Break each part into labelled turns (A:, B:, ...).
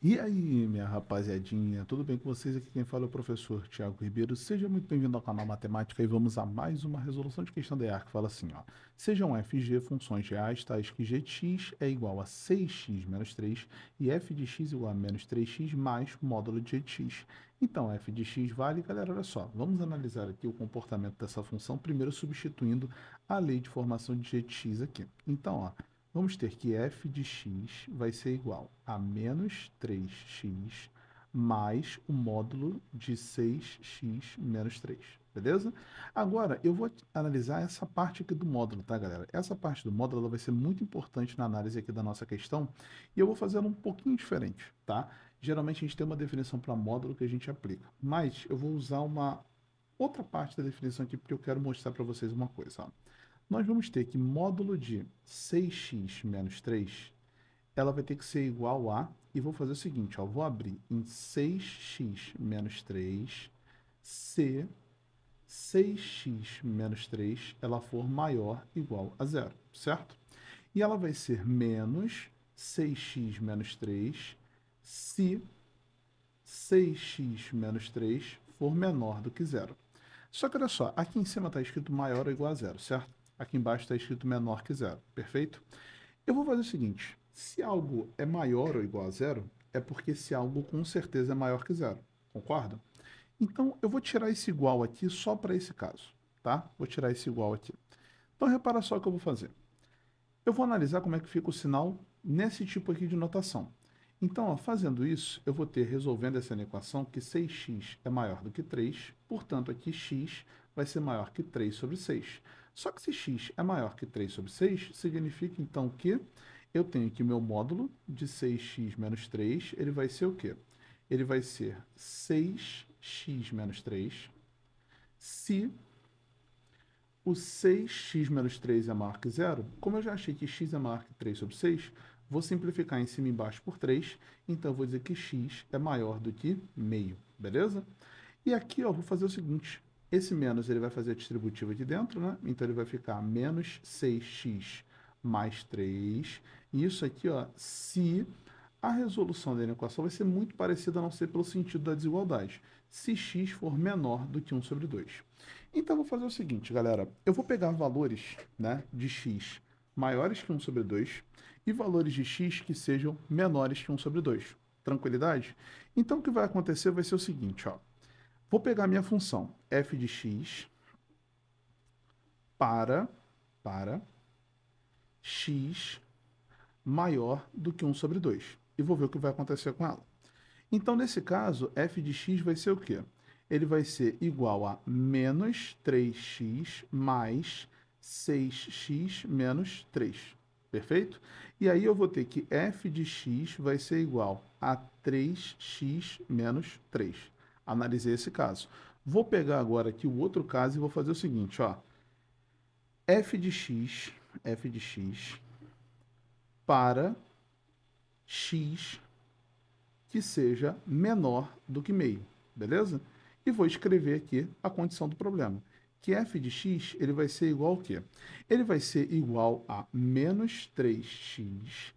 A: E aí, minha rapaziadinha, tudo bem com vocês? Aqui quem fala é o professor Tiago Ribeiro. Seja muito bem-vindo ao canal Matemática e vamos a mais uma resolução de questão da EAR que fala assim, ó. Sejam f g funções reais tais que gx é igual a 6x menos 3 e f de x igual a menos 3x mais módulo de gx. Então, f de x vale, galera, olha só, vamos analisar aqui o comportamento dessa função, primeiro substituindo a lei de formação de gx aqui. Então, ó, vamos ter que f de x vai ser igual a menos 3x mais o módulo de 6x menos 3, beleza? Agora, eu vou analisar essa parte aqui do módulo, tá, galera? Essa parte do módulo ela vai ser muito importante na análise aqui da nossa questão e eu vou fazer ela um pouquinho diferente, tá? Geralmente a gente tem uma definição para módulo que a gente aplica, mas eu vou usar uma outra parte da definição aqui porque eu quero mostrar para vocês uma coisa, ó nós vamos ter que módulo de 6x menos 3, ela vai ter que ser igual a, e vou fazer o seguinte, ó, vou abrir em 6x menos 3, se 6x menos 3 ela for maior ou igual a zero, certo? E ela vai ser menos 6x menos 3 se 6x menos 3 for menor do que zero. Só que olha só, aqui em cima está escrito maior ou igual a zero, certo? Aqui embaixo está escrito menor que zero, perfeito? Eu vou fazer o seguinte, se algo é maior ou igual a zero, é porque esse algo com certeza é maior que zero, concorda? Então, eu vou tirar esse igual aqui só para esse caso, tá? Vou tirar esse igual aqui. Então, repara só o que eu vou fazer. Eu vou analisar como é que fica o sinal nesse tipo aqui de notação. Então, ó, fazendo isso, eu vou ter, resolvendo essa equação, que 6x é maior do que 3, portanto, aqui x vai ser maior que 3 sobre 6. Só que se x é maior que 3 sobre 6, significa então que eu tenho que meu módulo de 6x menos 3, ele vai ser o quê? Ele vai ser 6x menos 3, se o 6x menos 3 é maior que zero, como eu já achei que x é maior que 3 sobre 6, vou simplificar em cima e embaixo por 3, então vou dizer que x é maior do que meio, beleza? E aqui ó, eu vou fazer o seguinte, esse menos ele vai fazer a distributiva de dentro, né? Então ele vai ficar menos 6x mais 3. E isso aqui, ó, se a resolução da equação vai ser muito parecida, a não ser pelo sentido da desigualdade, se x for menor do que 1 sobre 2. Então, vou fazer o seguinte, galera. Eu vou pegar valores né, de x maiores que 1 sobre 2 e valores de x que sejam menores que 1 sobre 2. Tranquilidade? Então, o que vai acontecer vai ser o seguinte, ó. Vou pegar minha função f de x para, para x maior do que 1 sobre 2. E vou ver o que vai acontecer com ela. Então, nesse caso, f de x vai ser o quê? Ele vai ser igual a menos 3x mais 6x menos 3. Perfeito? E aí eu vou ter que f de x vai ser igual a 3x menos 3. Analisei esse caso. Vou pegar agora aqui o outro caso e vou fazer o seguinte, ó. F de x, f de x para x que seja menor do que meio, beleza? E vou escrever aqui a condição do problema. Que f de x ele vai ser igual ao quê? Ele vai ser igual a menos 3x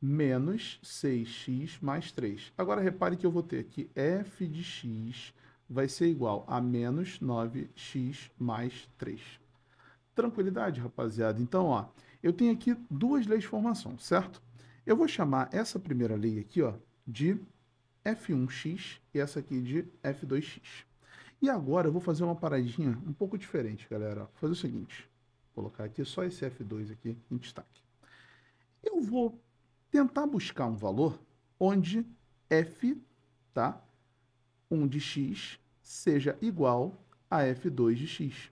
A: menos 6x mais 3. Agora, repare que eu vou ter que f de x vai ser igual a menos 9x mais 3. Tranquilidade, rapaziada. Então, ó, eu tenho aqui duas leis de formação, certo? Eu vou chamar essa primeira lei aqui ó, de f1x e essa aqui de f2x. E agora eu vou fazer uma paradinha um pouco diferente, galera. Vou fazer o seguinte, vou colocar aqui só esse f2 aqui em destaque. Eu vou tentar buscar um valor onde f, tá? 1 de x seja igual a f2 de x.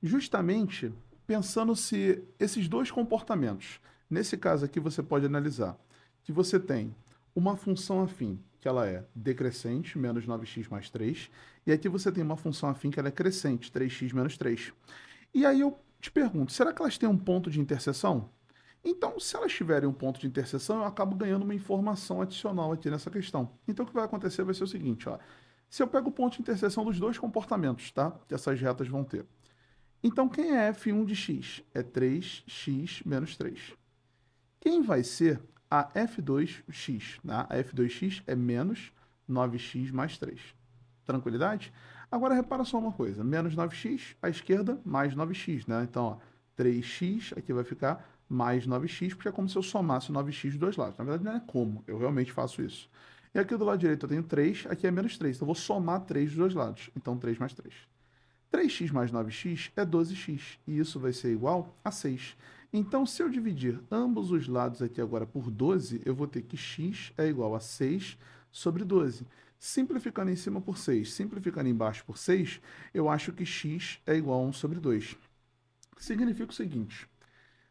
A: Justamente pensando se esses dois comportamentos, nesse caso aqui você pode analisar que você tem uma função afim, que ela é decrescente, menos 9x mais 3, e aqui você tem uma função afim que ela é crescente, 3x menos 3. E aí eu te pergunto, será que elas têm um ponto de interseção? Então, se elas tiverem um ponto de interseção, eu acabo ganhando uma informação adicional aqui nessa questão. Então, o que vai acontecer vai ser o seguinte, ó. Se eu pego o ponto de interseção dos dois comportamentos, tá? Que essas retas vão ter. Então, quem é f1 de x? É 3x menos 3. Quem vai ser a f2x? Né? A f2x é menos 9x mais 3. Tranquilidade? Agora, repara só uma coisa. Menos 9x à esquerda, mais 9x, né? Então, ó, 3x aqui vai ficar mais 9x, porque é como se eu somasse 9x dos dois lados. Na verdade, não é como, eu realmente faço isso. E aqui do lado direito eu tenho 3, aqui é menos 3. Então eu vou somar 3 dos dois lados. Então 3 mais 3. 3x mais 9x é 12x, e isso vai ser igual a 6. Então, se eu dividir ambos os lados aqui agora por 12, eu vou ter que x é igual a 6 sobre 12. Simplificando em cima por 6, simplificando embaixo por 6, eu acho que x é igual a 1 sobre 2. Significa o seguinte,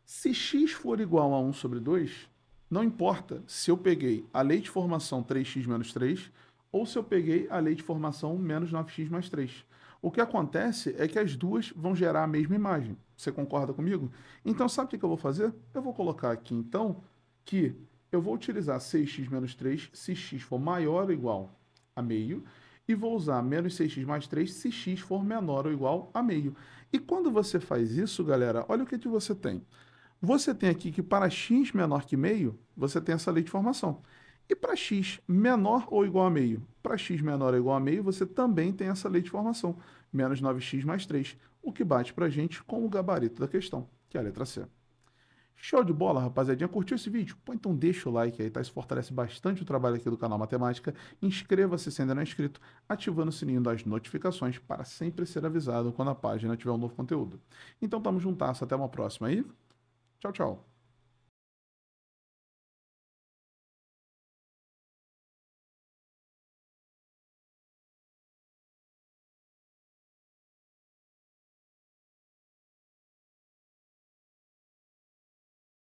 A: se x for igual a 1 sobre 2, não importa se eu peguei a lei de formação 3x menos 3 ou se eu peguei a lei de formação menos 9x mais 3. O que acontece é que as duas vão gerar a mesma imagem. Você concorda comigo? Então, sabe o que eu vou fazer? Eu vou colocar aqui, então, que eu vou utilizar 6x menos 3 se x for maior ou igual a meio, e vou usar menos 6x mais 3 se x for menor ou igual a meio. E quando você faz isso, galera, olha o que, que você tem. Você tem aqui que para x menor que meio, você tem essa lei de formação. E para x menor ou igual a meio? Para x menor ou igual a meio, você também tem essa lei de formação. Menos 9x mais 3, o que bate para a gente com o gabarito da questão, que é a letra C. Show de bola, rapaziadinha. Curtiu esse vídeo? Pô, então deixa o like aí, tá? Isso fortalece bastante o trabalho aqui do canal Matemática. Inscreva-se se ainda não é inscrito, ativando o sininho das notificações para sempre ser avisado quando a página tiver um novo conteúdo. Então, tamo juntas, até uma próxima aí. E... Tchau, tchau.